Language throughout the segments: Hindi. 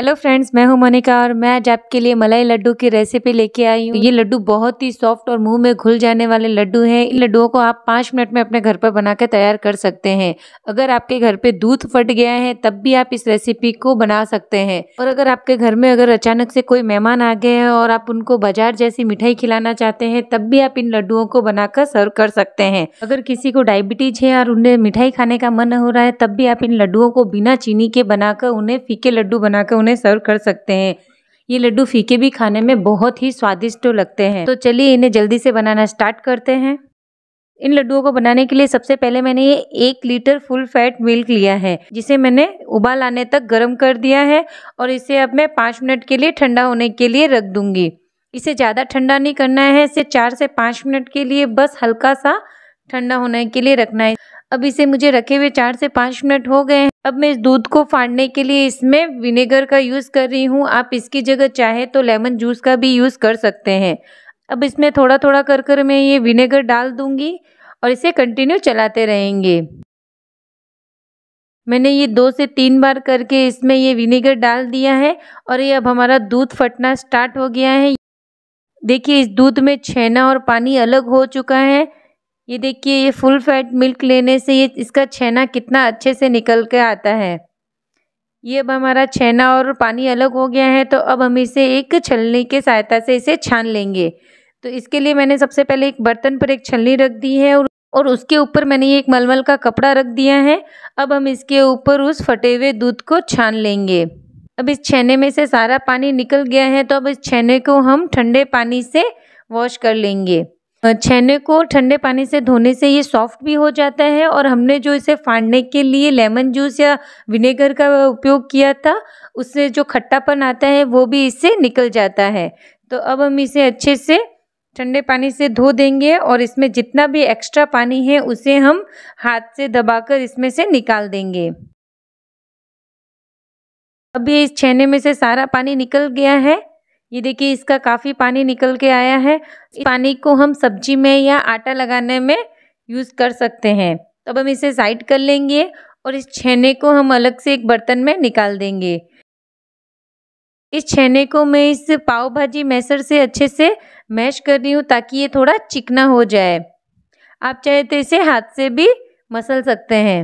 हेलो फ्रेंड्स मैं हूं मोनिका और मैं आज आपके लिए मलाई लड्डू की रेसिपी लेके आई हूँ ये लड्डू बहुत ही सॉफ्ट और मुंह में घुल जाने वाले लड्डू हैं इन लड्डुओं को आप पाँच मिनट में अपने घर पर बना कर तैयार कर सकते हैं अगर आपके घर पे दूध फट गया है तब भी आप इस रेसिपी को बना सकते हैं और अगर आपके घर में अगर अचानक से कोई मेहमान आ गए हैं और आप उनको बाजार जैसी मिठाई खिलाना चाहते हैं तब भी आप इन लड्डुओं को बनाकर सर्व कर सकते हैं अगर किसी को डायबिटीज है और उन्हें मिठाई खाने का मन हो रहा है तब भी आप इन लड्डुओं को बिना चीनी के बनाकर उन्हें फीके लड्डू बनाकर उन्हें में सर्व कर सकते हैं ये लड्डू फीके भी खाने में बहुत ही स्वादिष्ट लगते हैं तो चलिए इन्हें जल्दी से बनाना स्टार्ट करते हैं इन लड्डुओं को बनाने के लिए सबसे पहले मैंने ये एक लीटर फुल फैट मिल्क लिया है जिसे मैंने उबाल आने तक गर्म कर दिया है और इसे अब मैं पाँच मिनट के लिए ठंडा होने के लिए रख दूंगी इसे ज़्यादा ठंडा नहीं करना है इसे चार से पाँच मिनट के लिए बस हल्का सा ठंडा होने के लिए रखना है अब इसे मुझे रखे हुए चार से पाँच मिनट हो गए हैं अब मैं इस दूध को फाड़ने के लिए इसमें विनेगर का यूज़ कर रही हूँ आप इसकी जगह चाहे तो लेमन जूस का भी यूज़ कर सकते हैं अब इसमें थोड़ा थोड़ा कर कर मैं ये विनेगर डाल दूंगी और इसे कंटिन्यू चलाते रहेंगे मैंने ये दो से तीन बार करके इसमें ये विनेगर डाल दिया है और ये अब हमारा दूध फटना स्टार्ट हो गया है देखिए इस दूध में छेना और पानी अलग हो चुका है ये देखिए ये फुल फैट मिल्क लेने से ये इसका छेना कितना अच्छे से निकल के आता है ये अब हमारा छेना और पानी अलग हो गया है तो अब हम इसे एक छलनी के सहायता से इसे छान लेंगे तो इसके लिए मैंने सबसे पहले एक बर्तन पर एक छलनी रख दी है और और उसके ऊपर मैंने ये एक मलमल का कपड़ा रख दिया है अब हम इसके ऊपर उस फटे हुए दूध को छान लेंगे अब इस छेने में से सारा पानी निकल गया है तो अब इस छेने को हम ठंडे पानी से वॉश कर लेंगे छेने को ठंडे पानी से धोने से ये सॉफ्ट भी हो जाता है और हमने जो इसे फाड़ने के लिए लेमन जूस या विनेगर का उपयोग किया था उससे जो खट्टापन आता है वो भी इससे निकल जाता है तो अब हम इसे अच्छे से ठंडे पानी से धो देंगे और इसमें जितना भी एक्स्ट्रा पानी है उसे हम हाथ से दबाकर इसमें से निकाल देंगे अब ये इस छेने में से सारा पानी निकल गया है ये देखिए इसका काफ़ी पानी निकल के आया है इस पानी को हम सब्जी में या आटा लगाने में यूज़ कर सकते हैं तब हम इसे साइड कर लेंगे और इस छेने को हम अलग से एक बर्तन में निकाल देंगे इस छेने को मैं इस पाव भाजी मैसर से अच्छे से मैश कर रही हूँ ताकि ये थोड़ा चिकना हो जाए आप चाहे तो इसे हाथ से भी मसल सकते हैं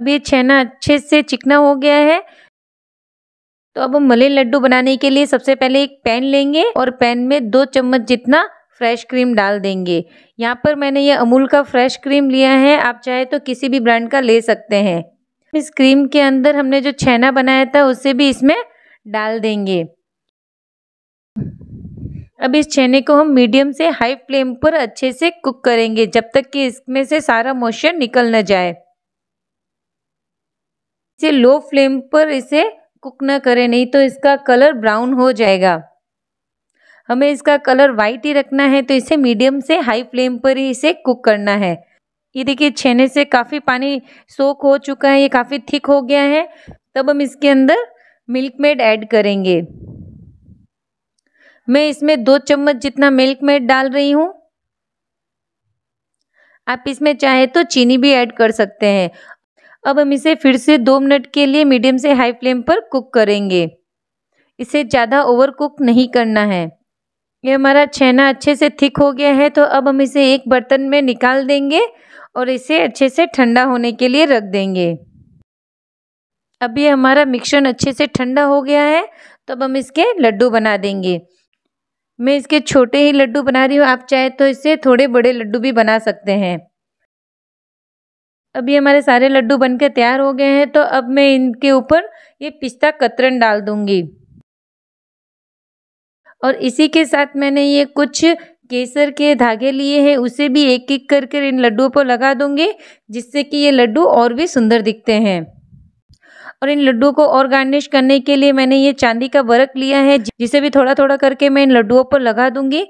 अब ये छेना अच्छे से चिकना हो गया है तो अब हम मलिन लड्डू बनाने के लिए सबसे पहले एक पैन लेंगे और पैन में दो चम्मच जितना फ्रेश क्रीम डाल देंगे यहाँ पर मैंने ये अमूल का फ्रेश क्रीम लिया है आप चाहे तो किसी भी ब्रांड का ले सकते हैं इस क्रीम के अंदर हमने जो छेना बनाया था उसे भी इसमें डाल देंगे अब इस छेने को हम मीडियम से हाई फ्लेम पर अच्छे से कुक करेंगे जब तक कि इसमें से सारा मॉइस्चर निकल न जाए इसे लो फ्लेम पर इसे कुक ना करें नहीं तो इसका कलर ब्राउन हो जाएगा हमें इसका कलर वाइट ही रखना है तो इसे मीडियम से हाई फ्लेम पर ही इसे कुक करना है ये देखिए छेने से काफ़ी पानी सोख हो चुका है ये काफ़ी थिक हो गया है तब हम इसके अंदर मिल्क मेड ऐड करेंगे मैं इसमें दो चम्मच जितना मिल्क मेड डाल रही हूँ आप इसमें चाहे तो चीनी भी ऐड कर सकते हैं अब हम इसे फिर से दो मिनट के लिए मीडियम से हाई फ्लेम पर कुक करेंगे इसे ज़्यादा ओवर कुक नहीं करना है ये हमारा छेना अच्छे से थिक हो गया है तो अब हम इसे एक बर्तन में निकाल देंगे और इसे अच्छे से ठंडा होने के लिए रख देंगे अब ये हमारा मिक्सर अच्छे से ठंडा हो गया है तो अब हम इसके लड्डू बना देंगे मैं इसके छोटे ही लड्डू बना रही हूँ आप चाहे तो इससे थोड़े बड़े लड्डू भी बना सकते हैं अभी हमारे सारे लड्डू बनकर तैयार हो गए हैं तो अब मैं इनके ऊपर ये पिस्ता कतरन डाल दूंगी और इसी के साथ मैंने ये कुछ केसर के धागे लिए हैं उसे भी एक एक करके इन लड्डुओं पर लगा दूंगी जिससे कि ये लड्डू और भी सुंदर दिखते हैं और इन लड्डुओं को और गार्निश करने के लिए मैंने ये चांदी का वर्क लिया है जिसे भी थोड़ा थोड़ा करके मैं इन लड्डुओं पर लगा दूंगी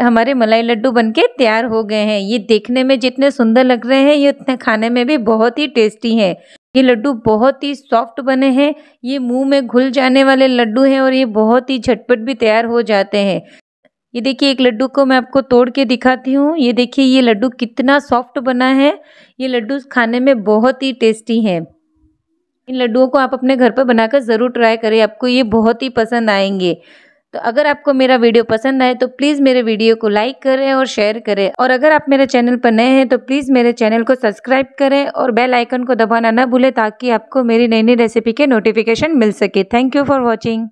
हमारे मलाई लड्डू बनके तैयार हो गए हैं ये देखने में जितने सुंदर लग रहे हैं ये उतने खाने में भी बहुत ही टेस्टी हैं ये लड्डू बहुत ही सॉफ्ट बने हैं ये मुंह में घुल जाने वाले लड्डू हैं और ये बहुत ही झटपट भी तैयार हो जाते हैं ये देखिए एक लड्डू को मैं आपको तोड़ के दिखाती हूँ ये देखिए ये लड्डू कितना सॉफ्ट बना है ये लड्डू खाने में बहुत ही टेस्टी हैं इन लड्डुओं को आप अपने घर पर बनाकर ज़रूर ट्राई करें आपको ये बहुत ही पसंद आएंगे तो अगर आपको मेरा वीडियो पसंद आए तो प्लीज़ मेरे वीडियो को लाइक करें और शेयर करें और अगर आप मेरे चैनल पर नए हैं तो प्लीज़ मेरे चैनल को सब्सक्राइब करें और बेल आइकन को दबाना न भूलें ताकि आपको मेरी नई नई रेसिपी के नोटिफिकेशन मिल सके थैंक यू फॉर वॉचिंग